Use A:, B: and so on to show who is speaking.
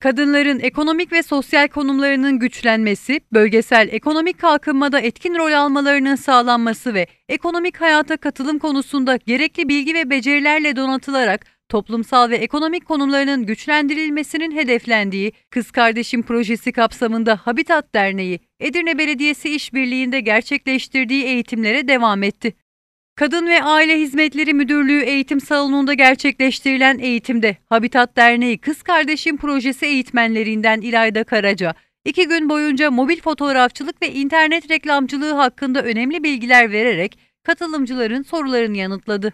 A: Kadınların ekonomik ve sosyal konumlarının güçlenmesi, bölgesel ekonomik kalkınmada etkin rol almalarının sağlanması ve ekonomik hayata katılım konusunda gerekli bilgi ve becerilerle donatılarak toplumsal ve ekonomik konumlarının güçlendirilmesinin hedeflendiği Kız Kardeşim Projesi kapsamında Habitat Derneği, Edirne Belediyesi işbirliğinde gerçekleştirdiği eğitimlere devam etti. Kadın ve Aile Hizmetleri Müdürlüğü eğitim salonunda gerçekleştirilen eğitimde Habitat Derneği Kız Kardeşim Projesi eğitmenlerinden İlayda Karaca, iki gün boyunca mobil fotoğrafçılık ve internet reklamcılığı hakkında önemli bilgiler vererek katılımcıların sorularını yanıtladı.